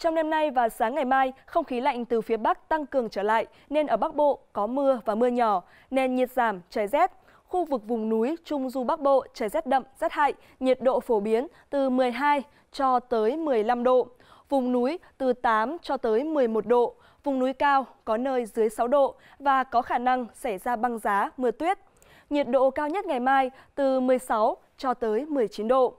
Trong đêm nay và sáng ngày mai, không khí lạnh từ phía Bắc tăng cường trở lại, nên ở Bắc Bộ có mưa và mưa nhỏ, nên nhiệt giảm, trời rét. Khu vực vùng núi Trung Du Bắc Bộ trời rét đậm, rét hại, nhiệt độ phổ biến từ 12 cho tới 15 độ. Vùng núi từ 8 cho tới 11 độ, vùng núi cao có nơi dưới 6 độ và có khả năng xảy ra băng giá, mưa tuyết. Nhiệt độ cao nhất ngày mai từ 16 cho tới 19 độ.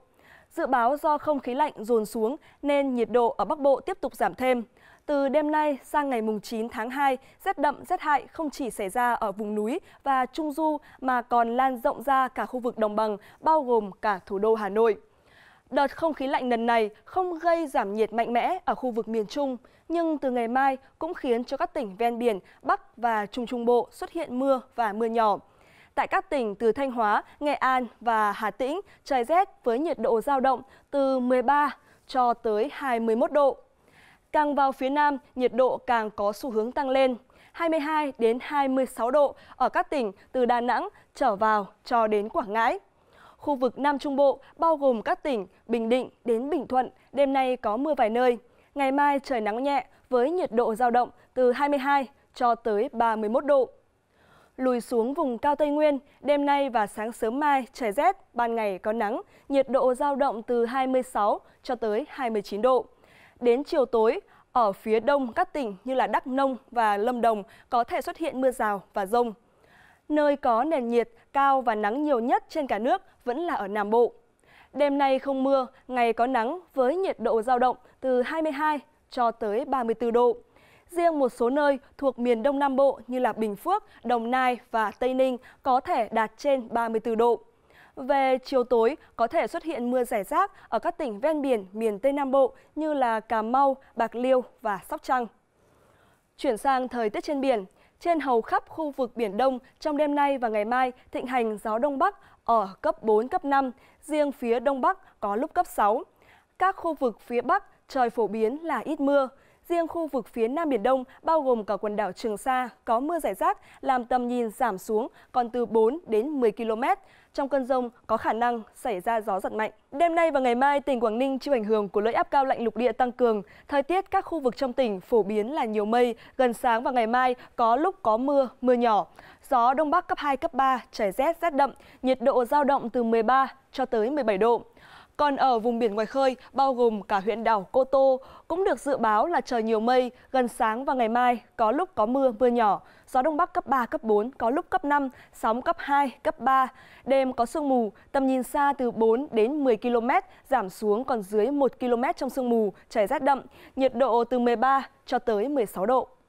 Dự báo do không khí lạnh dồn xuống nên nhiệt độ ở Bắc Bộ tiếp tục giảm thêm. Từ đêm nay sang ngày 9 tháng 2, rét đậm rét hại không chỉ xảy ra ở vùng núi và trung du mà còn lan rộng ra cả khu vực đồng bằng, bao gồm cả thủ đô Hà Nội. Đợt không khí lạnh lần này không gây giảm nhiệt mạnh mẽ ở khu vực miền Trung, nhưng từ ngày mai cũng khiến cho các tỉnh ven biển Bắc và Trung Trung Bộ xuất hiện mưa và mưa nhỏ. Tại các tỉnh từ Thanh Hóa, Nghệ An và Hà Tĩnh, trời rét với nhiệt độ giao động từ 13 cho tới 21 độ. Càng vào phía Nam, nhiệt độ càng có xu hướng tăng lên, 22 đến 26 độ ở các tỉnh từ Đà Nẵng trở vào cho đến Quảng Ngãi. Khu vực Nam Trung Bộ bao gồm các tỉnh Bình Định đến Bình Thuận, đêm nay có mưa vài nơi. Ngày mai trời nắng nhẹ với nhiệt độ giao động từ 22 cho tới 31 độ lùi xuống vùng cao Tây Nguyên. Đêm nay và sáng sớm mai trời rét, ban ngày có nắng, nhiệt độ giao động từ 26 cho tới 29 độ. Đến chiều tối, ở phía đông các tỉnh như là Đắk Nông và Lâm Đồng có thể xuất hiện mưa rào và rông. Nơi có nền nhiệt cao và nắng nhiều nhất trên cả nước vẫn là ở Nam Bộ. Đêm nay không mưa, ngày có nắng với nhiệt độ giao động từ 22 cho tới 34 độ. Riêng một số nơi thuộc miền Đông Nam Bộ như là Bình Phước, Đồng Nai và Tây Ninh có thể đạt trên 34 độ. Về chiều tối, có thể xuất hiện mưa rải rác ở các tỉnh ven biển miền Tây Nam Bộ như là Cà Mau, Bạc Liêu và Sóc Trăng. Chuyển sang thời tiết trên biển, trên hầu khắp khu vực Biển Đông trong đêm nay và ngày mai thịnh hành gió Đông Bắc ở cấp 4, cấp 5, riêng phía Đông Bắc có lúc cấp 6. Các khu vực phía Bắc trời phổ biến là ít mưa, Riêng khu vực phía Nam Biển Đông, bao gồm cả quần đảo Trường Sa, có mưa rải rác, làm tầm nhìn giảm xuống còn từ 4 đến 10 km. Trong cơn rông có khả năng xảy ra gió giật mạnh. Đêm nay và ngày mai, tỉnh Quảng Ninh chịu ảnh hưởng của lưỡi áp cao lạnh lục địa tăng cường. Thời tiết các khu vực trong tỉnh phổ biến là nhiều mây, gần sáng và ngày mai có lúc có mưa, mưa nhỏ. Gió Đông Bắc cấp 2, cấp 3, trời rét, rét đậm, nhiệt độ giao động từ 13 cho tới 17 độ. Còn ở vùng biển ngoài khơi, bao gồm cả huyện đảo Cô Tô, cũng được dự báo là trời nhiều mây, gần sáng và ngày mai có lúc có mưa, mưa nhỏ, gió đông bắc cấp 3, cấp 4, có lúc cấp 5, sóng cấp 2, cấp 3. Đêm có sương mù, tầm nhìn xa từ 4 đến 10 km, giảm xuống còn dưới 1 km trong sương mù, trời rét đậm, nhiệt độ từ 13 cho tới 16 độ.